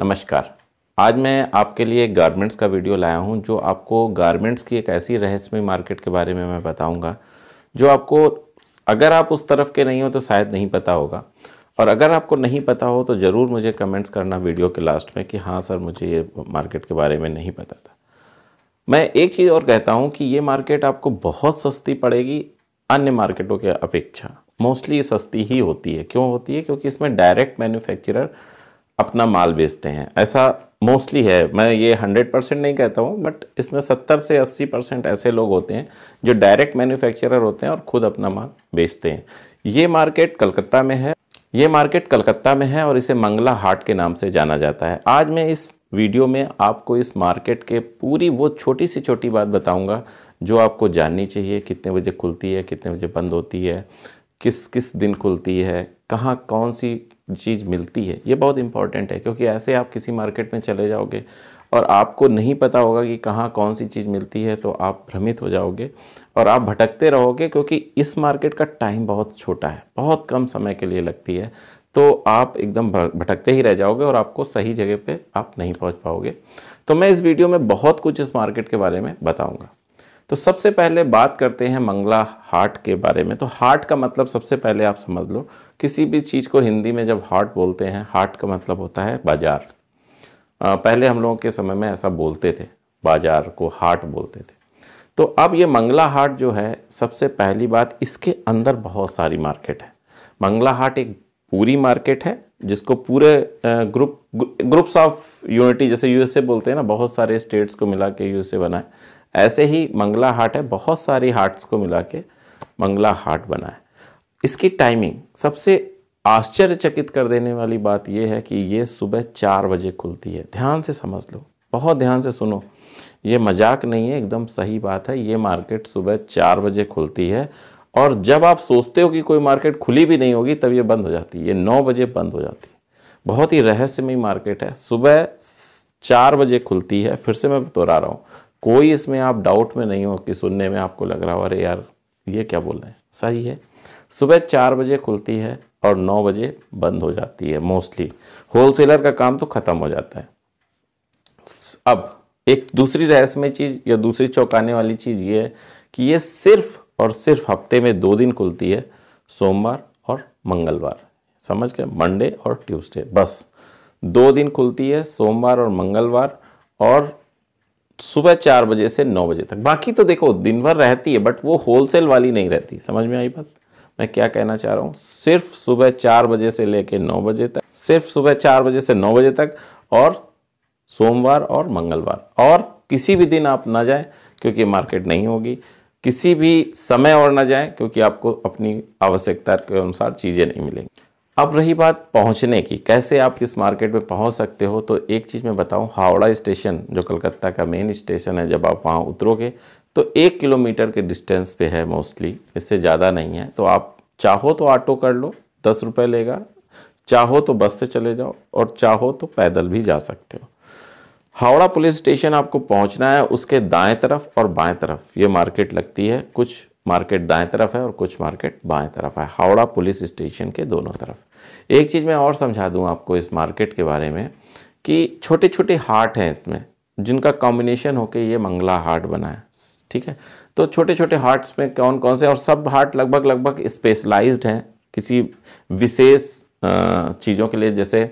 नमस्कार आज मैं आपके लिए गारमेंट्स का वीडियो लाया हूं जो आपको गारमेंट्स की एक ऐसी रहस्यमय मार्केट के बारे में मैं बताऊंगा जो आपको अगर आप उस तरफ के नहीं हो तो शायद नहीं पता होगा और अगर आपको नहीं पता हो तो ज़रूर मुझे कमेंट्स करना वीडियो के लास्ट में कि हाँ सर मुझे ये मार्केट के बारे में नहीं पता था मैं एक चीज़ और कहता हूँ कि ये मार्केट आपको बहुत सस्ती पड़ेगी अन्य मार्केटों के अपेक्षा मोस्टली ये सस्ती ही होती है क्यों होती है क्योंकि इसमें डायरेक्ट मैन्युफैक्चरर अपना माल बेचते हैं ऐसा मोस्टली है मैं ये हंड्रेड परसेंट नहीं कहता हूँ बट इसमें सत्तर से अस्सी परसेंट ऐसे लोग होते हैं जो डायरेक्ट मैन्युफैक्चरर होते हैं और ख़ुद अपना माल बेचते हैं ये मार्केट कलकत्ता में है ये मार्केट कलकत्ता में है और इसे मंगला हाट के नाम से जाना जाता है आज मैं इस वीडियो में आपको इस मार्केट के पूरी वो छोटी सी छोटी बात बताऊँगा जो आपको जाननी चाहिए कितने बजे खुलती है कितने बजे बंद होती है किस किस दिन खुलती है कहाँ कौन सी चीज़ मिलती है ये बहुत इंपॉर्टेंट है क्योंकि ऐसे आप किसी मार्केट में चले जाओगे और आपको नहीं पता होगा कि कहाँ कौन सी चीज़ मिलती है तो आप भ्रमित हो जाओगे और आप भटकते रहोगे क्योंकि इस मार्केट का टाइम बहुत छोटा है बहुत कम समय के लिए लगती है तो आप एकदम भटकते ही रह जाओगे और आपको सही जगह पे आप नहीं पहुंच पाओगे तो मैं इस वीडियो में बहुत कुछ इस मार्केट के बारे में बताऊंगा तो सबसे पहले बात करते हैं मंगला हार्ट के बारे में तो हार्ट का मतलब सबसे पहले आप समझ लो किसी भी चीज़ को हिंदी में जब हार्ट बोलते हैं हार्ट का मतलब होता है बाजार पहले हम लोगों के समय में ऐसा बोलते थे बाजार को हार्ट बोलते थे तो अब ये मंगला हाट जो है सबसे पहली बात इसके अंदर बहुत सारी मार्केट है मंगला हाट एक पूरी मार्केट है जिसको पूरे ग्रुप ग्रुप्स ऑफ यूनिटी जैसे यूएसए बोलते हैं ना बहुत सारे स्टेट्स को मिला के यूएसए बनाए ऐसे ही मंगला हाट है बहुत सारी हार्ट्स को मिला के मंगला हाट बना है इसकी टाइमिंग सबसे आश्चर्यचकित कर देने वाली बात यह है कि ये सुबह चार बजे खुलती है ध्यान से समझ लो बहुत ध्यान से सुनो ये मजाक नहीं है एकदम सही बात है ये मार्केट सुबह चार बजे खुलती है और जब आप सोचते हो कि कोई मार्केट खुली भी नहीं होगी तब ये बंद हो जाती है ये नौ बजे बंद हो जाती है बहुत ही रहस्यमय मार्केट है सुबह चार बजे खुलती है फिर से मैं दोहरा रहा हूँ कोई इसमें आप डाउट में नहीं हो कि सुनने में आपको लग रहा हो अरे यार ये क्या बोल रहे हैं सही है सुबह चार बजे खुलती है और नौ बजे बंद हो जाती है मोस्टली होलसेलर का काम तो ख़त्म हो जाता है अब एक दूसरी रहस्यमय चीज़ या दूसरी चौंकाने वाली चीज़ ये है कि ये सिर्फ और सिर्फ हफ्ते में दो दिन खुलती है सोमवार और मंगलवार समझ गए मंडे और ट्यूसडे बस दो दिन खुलती है सोमवार और मंगलवार और सुबह चार बजे से नौ बजे तक बाकी तो देखो दिन भर रहती है बट वो होलसेल वाली नहीं रहती समझ में आई बात मैं क्या कहना चाह रहा हूँ सिर्फ सुबह चार बजे से लेकर नौ बजे तक सिर्फ सुबह चार बजे से नौ बजे तक और सोमवार और मंगलवार और किसी भी दिन आप ना जाएं क्योंकि मार्केट नहीं होगी किसी भी समय और ना जाएं क्योंकि आपको अपनी आवश्यकता के अनुसार चीज़ें नहीं मिलेंगी अब रही बात पहुंचने की कैसे आप किस मार्केट में पहुंच सकते हो तो एक चीज़ मैं बताऊं हावड़ा स्टेशन जो कलकत्ता का मेन स्टेशन है जब आप वहाँ उतरोगे तो एक किलोमीटर के डिस्टेंस पे है मोस्टली इससे ज़्यादा नहीं है तो आप चाहो तो ऑटो कर लो दस रुपये लेगा चाहो तो बस से चले जाओ और चाहो तो पैदल भी जा सकते हो हावड़ा पुलिस स्टेशन आपको पहुंचना है उसके दाएं तरफ और बाएं तरफ ये मार्केट लगती है कुछ मार्केट दाएं तरफ है और कुछ मार्केट बाएं तरफ है हावड़ा पुलिस स्टेशन के दोनों तरफ एक चीज़ मैं और समझा दूँ आपको इस मार्केट के बारे में कि छोटे छोटे हार्ट हैं इसमें जिनका कॉम्बिनेशन होकर ये मंगला हार्ट बना है ठीक है तो छोटे छोटे हार्ट्स में कौन कौन से और सब हार्ट लगभग लगभग स्पेशलाइज्ड हैं किसी विशेष चीज़ों के लिए जैसे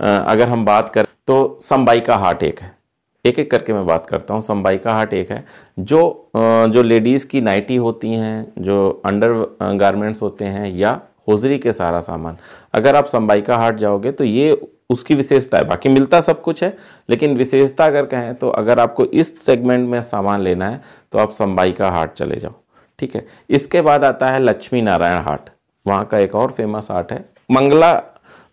अगर हम बात करें तो संबाई का हार्ट एक है एक एक करके मैं बात करता हूँ संबाई का हाट एक है जो जो लेडीज़ की नाइटी होती हैं जो अंडर गारमेंट्स होते हैं या होजरी के सारा सामान अगर आप संबाइका हाट जाओगे तो ये उसकी विशेषता है बाकी मिलता सब कुछ है लेकिन विशेषता अगर कहें तो अगर आपको इस सेगमेंट में सामान लेना है तो आप संबाइका हाट चले जाओ ठीक है इसके बाद आता है लक्ष्मी नारायण हाट वहाँ का एक और फेमस हाट है मंगला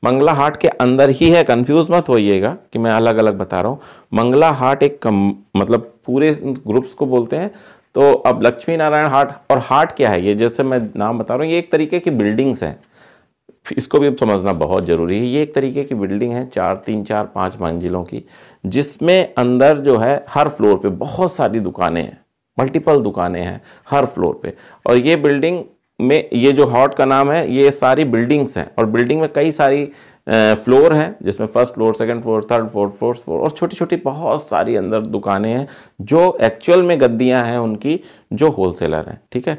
मंगला हाट के अंदर ही है कंफ्यूज मत होइएगा कि मैं अलग अलग बता रहा हूँ मंगला हाट एक कम, मतलब पूरे ग्रुप्स को बोलते हैं तो अब लक्ष्मी नारायण हाट और हाट क्या है ये जैसे मैं नाम बता रहा हूँ ये एक तरीके की बिल्डिंग्स हैं इसको भी समझना बहुत ज़रूरी है ये एक तरीके की बिल्डिंग है चार तीन चार पाँच मंजिलों की जिसमें अंदर जो है हर फ्लोर पे बहुत सारी दुकानें हैं मल्टीपल दुकानें हैं हर फ्लोर पे और ये बिल्डिंग में ये जो हॉट का नाम है ये सारी बिल्डिंग्स हैं और बिल्डिंग में कई सारी फ्लोर हैं जिसमें first floor second floor third floor fourth floor और छोटी छोटी बहुत सारी अंदर दुकानें हैं जो एक्चुअल में गद्दियां हैं उनकी जो होलसेलर हैं ठीक है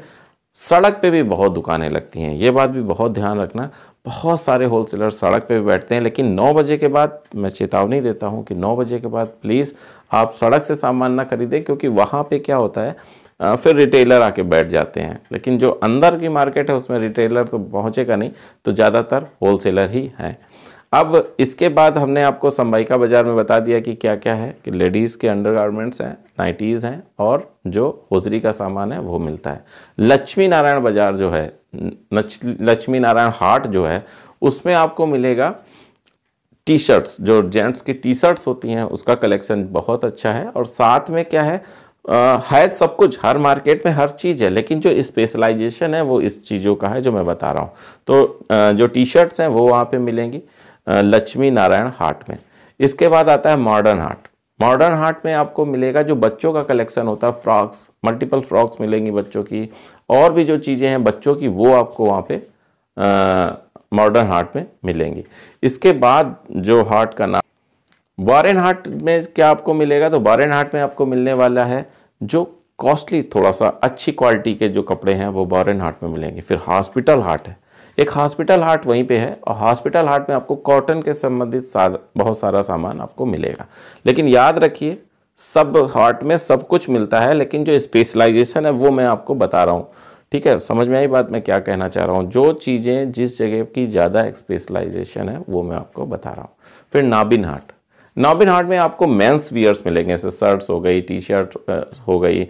सड़क पे भी बहुत दुकानें लगती हैं ये बात भी बहुत ध्यान रखना बहुत सारे होलसेलर सड़क पे भी बैठते हैं लेकिन 9 बजे के बाद मैं चेतावनी देता हूँ कि 9 बजे के बाद प्लीज़ आप सड़क से सामान ना खरीदें क्योंकि वहाँ पे क्या होता है हाँ, फिर रिटेलर आके बैठ जाते हैं लेकिन जो अंदर की मार्केट है उसमें रिटेलर तो पहुँचेगा नहीं तो ज़्यादातर होलसेलर ही हैं अब इसके बाद हमने आपको संबाइका बाज़ार में बता दिया कि क्या क्या है कि लेडीज़ के अंडर हैं नाइटीज़ हैं और जो होजरी का सामान है वो मिलता है लक्ष्मी नारायण बाज़ार जो है लक्ष्मी नारायण हाट जो है उसमें आपको मिलेगा टी शर्ट्स जो जेंट्स की टी शर्ट्स होती हैं उसका कलेक्शन बहुत अच्छा है और साथ में क्या है है सब कुछ हर मार्केट में हर चीज़ है लेकिन जो स्पेशलाइजेशन है वो इस चीज़ों का है जो मैं बता रहा हूँ तो जो टी शर्ट्स हैं वो वहाँ पे मिलेंगी लक्ष्मी नारायण हाट में इसके बाद आता है मॉडर्न हाट मॉडर्न हाट में आपको मिलेगा जो बच्चों का कलेक्शन होता है फ्रॉक्स मल्टीपल फ्रॉक्स मिलेंगी बच्चों की और भी जो चीज़ें हैं बच्चों की वो आपको वहाँ पर मॉडर्न हाट में मिलेंगी इसके बाद जो हाट का नाम बारेन हाट में क्या आपको मिलेगा तो बारेन हाट में आपको मिलने वाला है जो कॉस्टली थोड़ा सा अच्छी क्वालिटी के जो कपड़े हैं वो बॉरन हाट में मिलेंगे फिर हॉस्पिटल हाट है एक हॉस्पिटल हाट वहीं पे है और हॉस्पिटल हाट में आपको कॉटन के संबंधित बहुत सारा सामान आपको मिलेगा लेकिन याद रखिए सब हाट में सब कुछ मिलता है लेकिन जो स्पेशलाइजेशन है वो मैं आपको बता रहा हूँ ठीक है समझ में आई बात मैं क्या कहना चाह रहा हूँ जो चीज़ें जिस जगह की ज़्यादा स्पेशलाइजेशन है वो मैं आपको बता रहा हूँ फिर नाबिन हाट नॉबिन हार्ट में आपको मेंस वियर्स मिलेंगे जैसे शर्ट्स हो गई टी शर्ट हो गई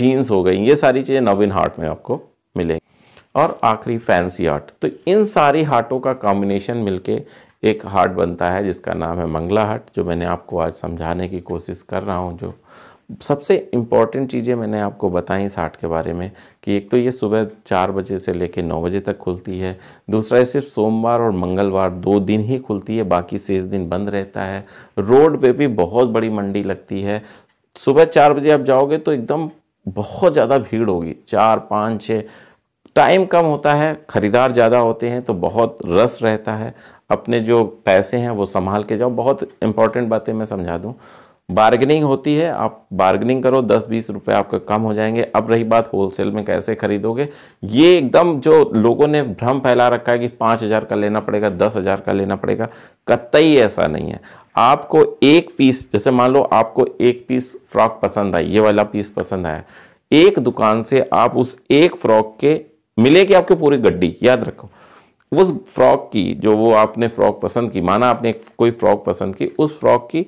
जीन्स हो गई ये सारी चीज़ें नॉबिन हार्ट में आपको मिलेंगी और आखिरी फैंसी हार्ट तो इन सारी हार्टों का कॉम्बिनेशन मिलके एक हार्ट बनता है जिसका नाम है मंगला हार्ट जो मैंने आपको आज समझाने की कोशिश कर रहा हूँ जो सबसे इम्पॉर्टेंट चीज़ें मैंने आपको बताई साठ के बारे में कि एक तो ये सुबह चार बजे से लेकर नौ बजे तक खुलती है दूसरा ये सिर्फ सोमवार और मंगलवार दो दिन ही खुलती है बाकी शेष दिन बंद रहता है रोड पे भी बहुत बड़ी मंडी लगती है सुबह चार बजे आप जाओगे तो एकदम बहुत ज़्यादा भीड़ होगी चार पाँच छः टाइम कम होता है ख़रीदार ज़्यादा होते हैं तो बहुत रस रहता है अपने जो पैसे हैं वो संभाल के जाओ बहुत इंपॉर्टेंट बातें मैं समझा दूँ बार्गेनिंग होती है आप बार्गेनिंग करो दस बीस रुपए आपके कम हो जाएंगे अब रही बात होलसेल में कैसे खरीदोगे ये एकदम जो लोगों ने भ्रम फैला रखा है कि पाँच हज़ार का लेना पड़ेगा दस हज़ार का लेना पड़ेगा कतई ऐसा नहीं है आपको एक पीस जैसे मान लो आपको एक पीस फ्रॉक पसंद आई ये वाला पीस पसंद आया एक दुकान से आप उस एक फ्रॉक के मिलेगी आपके पूरी गड्डी याद रखो उस फ्रॉक की जो वो आपने फ्रॉक पसंद की माना आपने कोई फ्रॉक पसंद की उस फ्रॉक की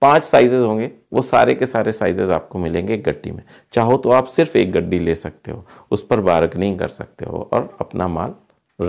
पांच साइजेज होंगे वो सारे के सारे साइजेज आपको मिलेंगे एक गड्डी में चाहो तो आप सिर्फ एक गड्डी ले सकते हो उस पर बार्गनिंग कर सकते हो और अपना माल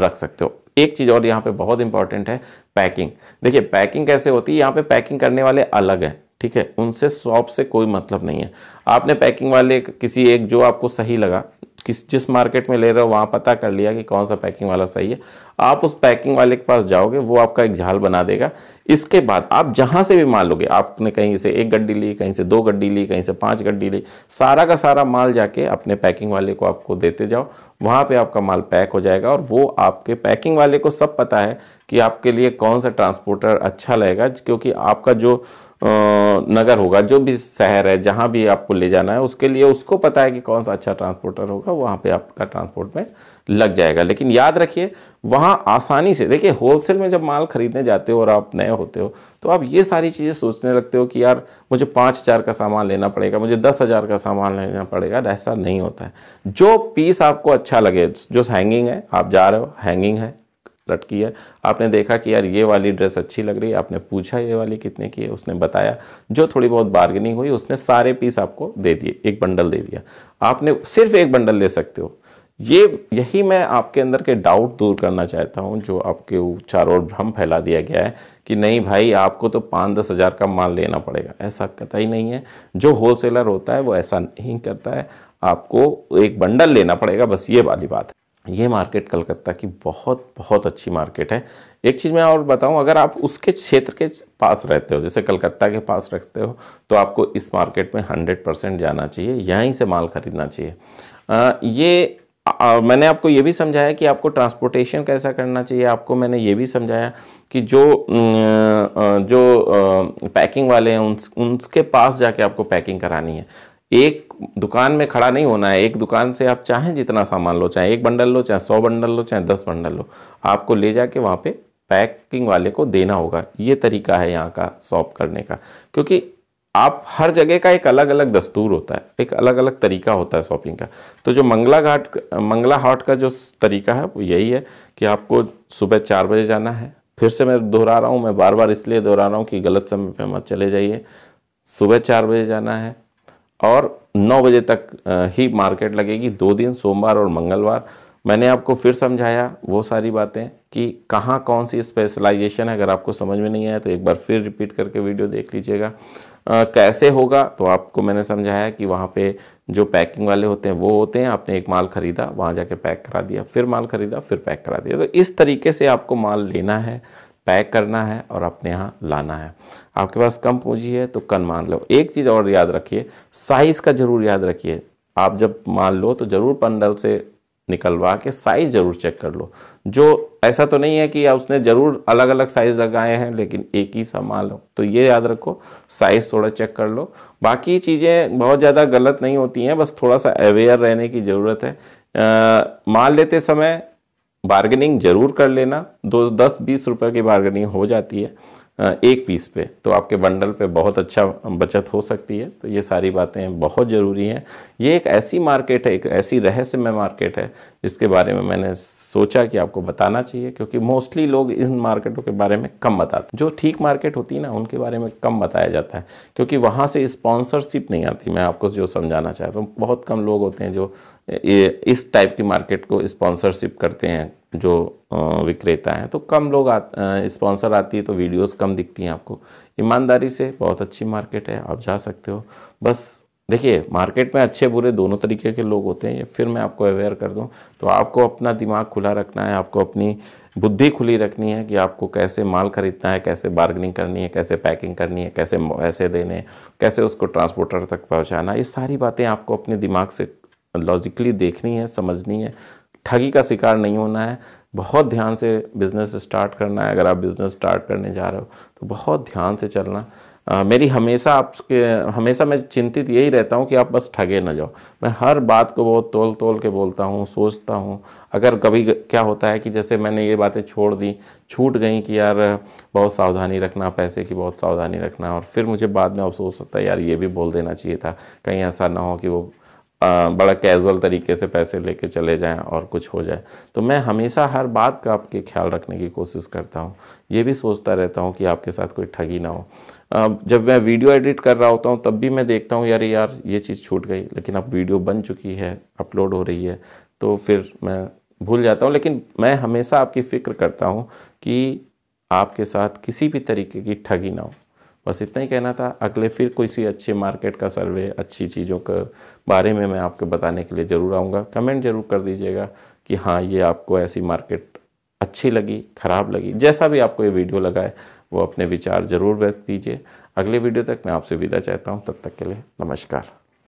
रख सकते हो एक चीज़ और यहाँ पे बहुत इंपॉर्टेंट है पैकिंग देखिए पैकिंग कैसे होती है यहाँ पे पैकिंग करने वाले अलग हैं ठीक है उनसे शॉप से कोई मतलब नहीं है आपने पैकिंग वाले किसी एक जो आपको सही लगा किस जिस मार्केट में ले रहे हो वहाँ पता कर लिया कि कौन सा पैकिंग वाला सही है आप उस पैकिंग वाले के पास जाओगे वो आपका एक झाल बना देगा इसके बाद आप जहाँ से भी माल लोगे आपने कहीं से एक गड्डी ली कहीं से दो गड्डी ली कहीं से पाँच गड्डी ली सारा का सारा माल जाके अपने पैकिंग वाले को आपको देते जाओ वहाँ पर आपका माल पैक हो जाएगा और वो आपके पैकिंग वाले को सब पता है कि आपके लिए कौन सा ट्रांसपोर्टर अच्छा लगेगा क्योंकि आपका जो नगर होगा जो भी शहर है जहाँ भी आपको ले जाना है उसके लिए उसको पता है कि कौन सा अच्छा ट्रांसपोर्टर होगा वहाँ पे आपका ट्रांसपोर्ट में लग जाएगा लेकिन याद रखिए वहाँ आसानी से देखिए होलसेल में जब माल खरीदने जाते हो और आप नए होते हो तो आप ये सारी चीज़ें सोचने लगते हो कि यार मुझे पाँच हज़ार का सामान लेना पड़ेगा मुझे दस हज़ार का सामान लेना पड़ेगा ऐसा नहीं होता है जो पीस आपको अच्छा लगे जो हैंगिंग है आप जा रहे हो हैंगिंग है लटकी है आपने देखा कि यार ये वाली ड्रेस अच्छी लग रही है आपने पूछा ये वाली कितने की है उसने बताया जो थोड़ी बहुत बार्गेनिंग हुई उसने सारे पीस आपको दे दिए एक बंडल दे दिया आपने सिर्फ एक बंडल ले सकते हो ये यही मैं आपके अंदर के डाउट दूर करना चाहता हूँ जो आपके चारों ओर भ्रम फैला दिया गया है कि नहीं भाई आपको तो पाँच दस हज़ार का माल लेना पड़ेगा ऐसा कतई नहीं है जो होलसेलर होता है वो ऐसा नहीं करता है आपको एक बंडल लेना पड़ेगा बस ये वाली बात है ये मार्केट कलकत्ता की बहुत बहुत अच्छी मार्केट है एक चीज़ मैं और बताऊं अगर आप उसके क्षेत्र के पास रहते हो जैसे कलकत्ता के पास रखते हो तो आपको इस मार्केट में 100 परसेंट जाना चाहिए यहीं से माल ख़रीदना चाहिए आ, ये आ, मैंने आपको ये भी समझाया कि आपको ट्रांसपोर्टेशन कैसा करना चाहिए आपको मैंने ये भी समझाया कि जो जो पैकिंग वाले हैं उन, उनके पास जाके आपको पैकिंग करानी है एक दुकान में खड़ा नहीं होना है एक दुकान से आप चाहें जितना सामान लो चाहे एक बंडल लो चाहे सौ बंडल लो चाहे दस बंडल लो आपको ले जाके वहाँ पे पैकिंग वाले को देना होगा ये तरीका है यहाँ का शॉप करने का क्योंकि आप हर जगह का एक अलग अलग दस्तूर होता है एक अलग अलग तरीका होता है शॉपिंग का तो जो मंगला घाट मंगला हाट का जो तरीका है वो यही है कि आपको सुबह चार बजे जाना है फिर से मैं दोहरा रहा हूँ मैं बार बार इसलिए दोहरा रहा हूँ कि गलत समय पर मत चले जाइए सुबह चार बजे जाना है और नौ बजे तक ही मार्केट लगेगी दो दिन सोमवार और मंगलवार मैंने आपको फिर समझाया वो सारी बातें कि कहाँ कौन सी स्पेशलाइजेशन है अगर आपको समझ में नहीं आया तो एक बार फिर रिपीट करके वीडियो देख लीजिएगा कैसे होगा तो आपको मैंने समझाया कि वहाँ पे जो पैकिंग वाले होते हैं वो होते हैं आपने एक माल ख़रीदा वहाँ जाके पैक करा दिया फिर माल ख़रीदा फिर पैक करा दिया तो इस तरीके से आपको माल लेना है पैक करना है और अपने यहाँ लाना है आपके पास कम पूंजी है तो कन मान लो एक चीज़ और याद रखिए साइज़ का ज़रूर याद रखिए आप जब मान लो तो ज़रूर पंडल से निकलवा के साइज़ ज़रूर चेक कर लो जो ऐसा तो नहीं है कि उसने ज़रूर अलग अलग साइज़ लगाए हैं लेकिन एक ही सा मान लो तो ये याद रखो साइज़ थोड़ा चेक कर लो बाकी चीज़ें बहुत ज़्यादा गलत नहीं होती हैं बस थोड़ा सा अवेयर रहने की ज़रूरत है माल लेते समय बार्गेनिंग जरूर कर लेना दो दस बीस रुपए की बार्गेनिंग हो जाती है एक पीस पे तो आपके बंडल पे बहुत अच्छा बचत हो सकती है तो ये सारी बातें बहुत ज़रूरी हैं ये एक ऐसी मार्केट है एक ऐसी रहस्यमय मार्केट है जिसके बारे में मैंने सोचा कि आपको बताना चाहिए क्योंकि मोस्टली लोग इन मार्केटों के बारे में कम बताते जो ठीक मार्केट होती है ना उनके बारे में कम बताया जाता है क्योंकि वहाँ से स्पॉन्सरशिप नहीं आती मैं आपको जो समझाना चाहता हूँ बहुत कम लोग होते हैं जो इस टाइप की मार्केट को स्पॉन्सरशिप करते हैं जो विक्रेता हैं तो कम लोग स्पॉन्सर आती है तो वीडियोस कम दिखती हैं आपको ईमानदारी से बहुत अच्छी मार्केट है आप जा सकते हो बस देखिए मार्केट में अच्छे बुरे दोनों तरीके के लोग होते हैं फिर मैं आपको अवेयर कर दूं तो आपको अपना दिमाग खुला रखना है आपको अपनी बुद्धि खुली रखनी है कि आपको कैसे माल खरीदना है कैसे बार्गनिंग करनी है कैसे पैकिंग करनी है कैसे पैसे देने कैसे उसको ट्रांसपोर्टर तक पहुंचाना ये सारी बातें आपको अपने दिमाग से लॉजिकली देखनी है समझनी है ठगी का शिकार नहीं होना है बहुत ध्यान से बिज़नेस स्टार्ट करना है अगर आप बिज़नेस स्टार्ट करने जा रहे हो तो बहुत ध्यान से चलना आ, मेरी हमेशा आपके हमेशा मैं चिंतित यही रहता हूँ कि आप बस ठगे ना जाओ मैं हर बात को बहुत तोल तोल के बोलता हूँ सोचता हूँ अगर कभी क्या होता है कि जैसे मैंने ये बातें छोड़ दी छूट गई कि यार बहुत सावधानी रखना पैसे की बहुत सावधानी रखना और फिर मुझे बाद में अफसोस होता है यार ये भी बोल देना चाहिए था कहीं ऐसा ना हो कि वो बड़ा कैजुअल तरीके से पैसे लेके चले जाएं और कुछ हो जाए तो मैं हमेशा हर बात का आपके ख्याल रखने की कोशिश करता हूँ ये भी सोचता रहता हूँ कि आपके साथ कोई ठगी ना हो जब मैं वीडियो एडिट कर रहा होता हूँ तब भी मैं देखता हूँ यार यार ये चीज़ छूट गई लेकिन अब वीडियो बन चुकी है अपलोड हो रही है तो फिर मैं भूल जाता हूँ लेकिन मैं हमेशा आपकी फ़िक्र करता हूँ कि आपके साथ किसी भी तरीके की ठगी ना हो बस इतना ही कहना था अगले फिर किसी अच्छे मार्केट का सर्वे अच्छी चीज़ों के बारे में मैं आपको बताने के लिए ज़रूर आऊँगा कमेंट ज़रूर कर दीजिएगा कि हाँ ये आपको ऐसी मार्केट अच्छी लगी ख़राब लगी जैसा भी आपको ये वीडियो लगा है वो अपने विचार ज़रूर व्यक्त कीजिए अगले वीडियो तक मैं आपसे विदा चाहता हूँ तब तक के लिए नमस्कार